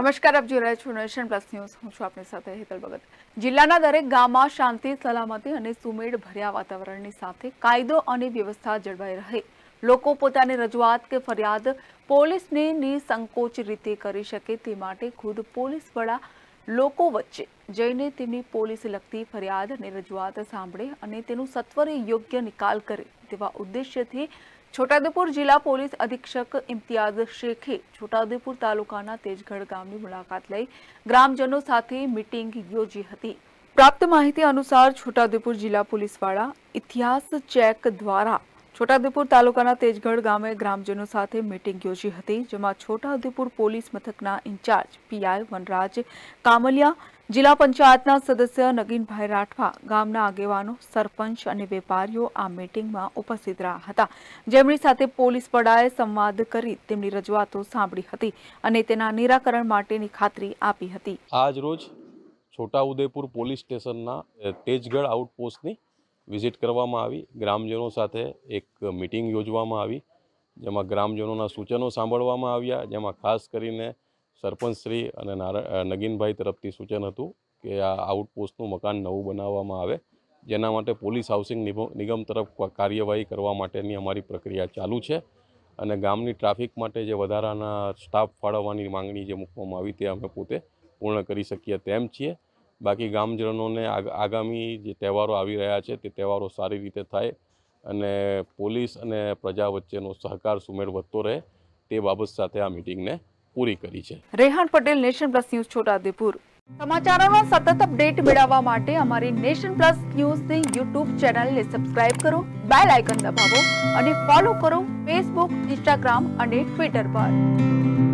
નમસ્કાર આપ જોઈ રહ્યા છો નેશન પ્લસ ન્યૂઝ હું છું આપની સાથે હેતલ ભગત જિલ્લાના દરેક ગામમાં શાંતિ સલામતી અને સુમેળ ભર્યા વાતાવરણની સાથે કાયદો અને વ્યવસ્થા જળવાઈ રહે લોકો પોતાની રજૂઆત કે ફરિયાદ પોલીસને નિસંકોચ રીતે કરી શકે તે માટે ખુદ પોલીસ વડા લોકો વચ્ચે જઈને તેમની પોલીસ લગતી ફરિયાદ અને રજૂઆત સાંભળે અને તેનું સત્વરે યોગ્ય નિકાલ કરે તેવા ઉદ્દેશ્યથી છોટાઉદેપુર જિલ્લા પોલીસ અધિક્ષક ઇમ્તિયાઝ શેખે છોટાઉદેપુર તાલુકાના તેજગઢ ગામની મુલાકાત લઈ ગ્રામજનો સાથે મીટિંગ યોજી હતી પ્રાપ્ત માહિતી અનુસાર છોટાઉદેપુર જિલ્લા પોલીસ વડા ઇતિહાસ ચેક દ્વારા છોટાઉદેપુર તાલુકાના તેજગઢ ગામે ગ્રામજનો સાથે મીટિંગ યોજી હતી જેમાં છોટાઉદેપુર પોલીસ મથકના ઇન્ચાર્જ પીઆઈ વનરાજ કામલિયા જિલ્લા પંચાયતના સદસ્ય નગીનભાઈ રાઠવા ગામના આગેવાનો સરપંચ અને વેપારીઓ આ મીટિંગમાં ઉપસ્થિત રહ્યા હતા જેમની સાથે પોલીસ વડાએ સંવાદ કરી તેમની રજૂઆતો સાંભળી હતી અને તેના નિરાકરણ માટેની ખાતરી આપી હતી આજ રોજ છોટાઉદેપુર પોલીસ સ્ટેશનના તેજગઢ આઉટપોસ્ટની વિઝિટ કરવામાં આવી ગ્રામજનો સાથે એક મિટિંગ યોજવામાં આવી જેમાં ગ્રામજનોના સૂચનો સાંભળવામાં આવ્યા જેમાં ખાસ કરીને સરપંચશ્રી અને નગીનભાઈ તરફથી સૂચન હતું કે આ આઉટપોસ્ટનું મકાન નવું બનાવવામાં આવે જેના માટે પોલીસ હાઉસિંગ નિગમ તરફ કાર્યવાહી કરવા માટેની અમારી પ્રક્રિયા ચાલુ છે અને ગામની ટ્રાફિક માટે જે વધારાના સ્ટાફ ફાળવવાની માંગણી જે મૂકવામાં આવી તે અમે પોતે પૂર્ણ કરી શકીએ તેમ છીએ બાકી ગામજનોને આગામી જે તહેવારો આવી રહ્યા છે તે તહેવારો સારી રીતે થાય અને પોલીસ અને પ્રજા વચ્ચેનો સહકાર સુમેળ વધતો રહે તે બાબત સાથે આ મીટિંગને પૂરી કરી છે Rehan Patel nation plus news Chhota Udepur સમાચારોનો સતત અપડેટ મેળવવા માટે અમારી નેશન પ્લસ ન્યૂઝની યુટ્યુબ ચેનલને સબસ્ક્રાઇબ કરો બેલ આઇકન દબાવો અને ફોલો કરો ફેસબુક ઇન્સ્ટાગ્રામ અને ટ્વિટર પર